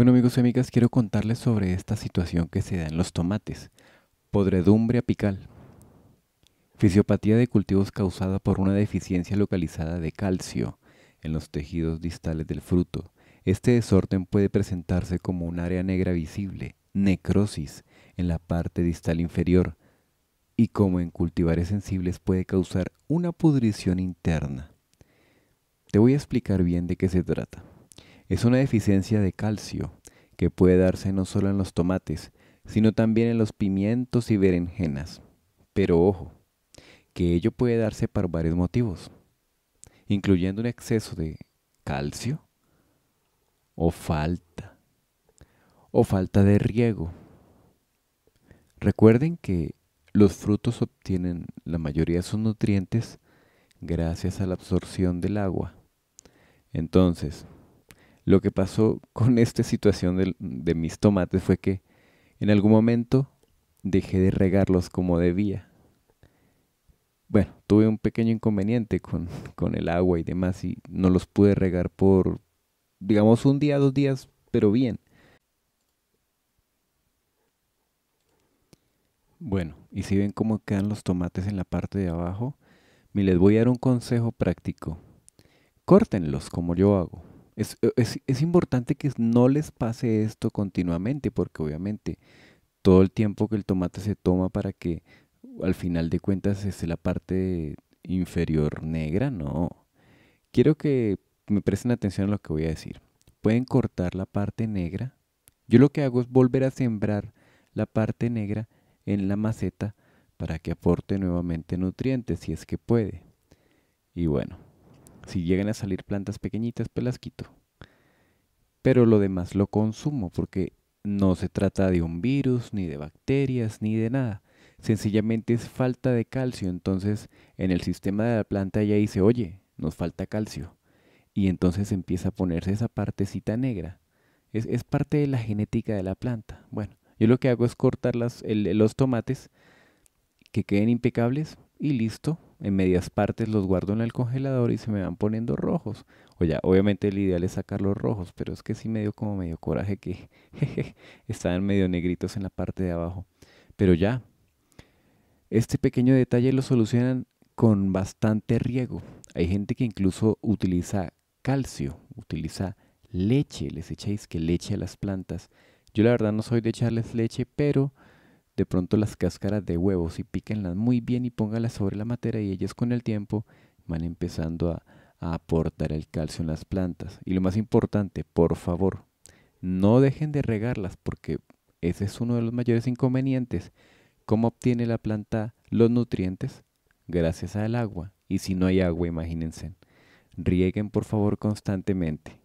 Bueno amigos y amigas, quiero contarles sobre esta situación que se da en los tomates. Podredumbre apical. Fisiopatía de cultivos causada por una deficiencia localizada de calcio en los tejidos distales del fruto. Este desorden puede presentarse como un área negra visible, necrosis, en la parte distal inferior y como en cultivares sensibles puede causar una pudrición interna. Te voy a explicar bien de qué se trata. Es una deficiencia de calcio que puede darse no solo en los tomates, sino también en los pimientos y berenjenas. Pero ojo, que ello puede darse por varios motivos, incluyendo un exceso de calcio o falta, o falta de riego. Recuerden que los frutos obtienen la mayoría de sus nutrientes gracias a la absorción del agua. Entonces, lo que pasó con esta situación de, mis tomates fue que en algún momento dejé de regarlos como debía. Bueno, tuve un pequeño inconveniente con, con el agua y demás y no los pude regar por, digamos, un día, dos días, pero bien. Bueno, y si ven cómo quedan los tomates en la parte de abajo, me les voy a dar un consejo práctico. Córtenlos como yo hago. E, es, importante que no les pase esto continuamente, porque obviamente todo el tiempo que el tomate se toma para que al final de cuentas esté la parte inferior negra, no. Quiero que me presten atención a lo que voy a decir. Pueden cortar la parte negra. Yo lo que hago es volver a sembrar la parte negra en la maceta para que aporte nuevamente nutrientes, si es que puede. Y bueno, si llegan a salir plantas pequeñitas, pues las quito. Pero lo demás lo consumo porque no se trata de un virus, ni de bacterias, ni de nada. Sencillamente es falta de calcio. Entonces en el sistema de la planta ya dice, oye, nos falta calcio. Y entonces empieza a ponerse esa partecita negra. Es, parte de la genética de la planta. Bueno, yo lo que hago es cortar los tomates que queden impecables y listo, en medias partes los guardo en el congelador y se me van poniendo rojos. O ya, obviamente el ideal es sacar los rojos, pero es que sí me dio como medio coraje que estaban medio negritos en la parte de abajo. Pero ya, este pequeño detalle lo solucionan con bastante riego. Hay gente que incluso utiliza calcio, utiliza leche, les echáis que leche a las plantas. Yo la verdad no soy de echarles leche, pero de pronto las cáscaras de huevos y píquenlas muy bien y póngalas sobre la materia y ellas con el tiempo van empezando a, a aportar el calcio en las plantas. Y lo más importante, por favor, no dejen de regarlas porque ese es uno de los mayores inconvenientes. ¿Cómo obtiene la planta los nutrientes? Gracias al agua. Y si no hay agua, imagínense. Rieguen por favor constantemente.